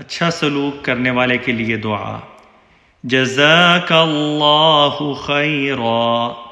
अच्छा सलूक करने वाले के लिए दुआ जजाक खैरा